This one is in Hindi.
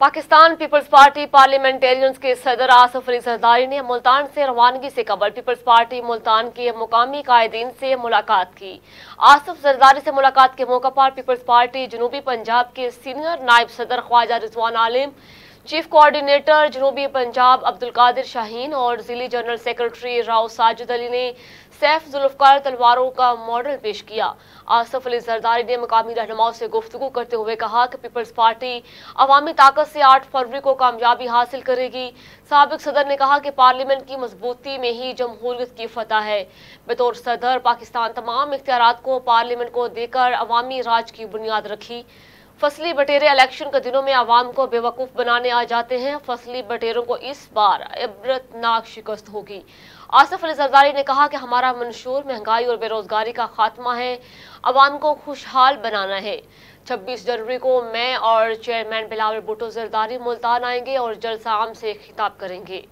पाकिस्तान पीपल्स पार्टी पार्लियामेंटेरियंस के सदर आसफ अली सरदारी ने मुल्तान से रवानगी से कबल पीपल्स पार्टी मुल्तान के मुकामी कायदीन से मुलाकात की आसफ जरदारी से मुलाकात के मौके पर पीपल्स पार्टी जनूबी पंजाब के सीनियर नायब सदर ख्वाजा रिजवान आलिम चीफ कोऑर्डिनेटर जनूबी पंजाब अब्दुल कादिर शाहीन और जिले जनरल सेक्रेटरी राव साजिद अली ने सैफ जुल्फकार तलवारों का मॉडल पेश किया आसफ अली जरदारी ने मकामी रहनुमाओं से गुफ्तु करते हुए कहा कि पीपल्स पार्टी अवामी ताकत से आठ फरवरी को कामयाबी हासिल करेगी सबक सदर ने कहा कि पार्लियामेंट की मजबूती में ही जमहूरियत की फतह है बतौर सदर पाकिस्तान तमाम इख्तियार को पार्लियामेंट को देकर अवामी राज की बुनियाद रखी फसली बटेरे इलेक्शन के दिनों में आवाम को बेवकूफ़ बनाने आ जाते हैं फसली बटेरों को इस बार इबरतनाक शिकस्त होगी आसफ अली जरदारी ने कहा कि हमारा मंशूर महंगाई और बेरोजगारी का खात्मा है आवाम को खुशहाल बनाना है 26 जनवरी को मैं और चेयरमैन बिलावल भुटो जरदारी मुल्तान आएंगे और जलसा आम से खिताब करेंगे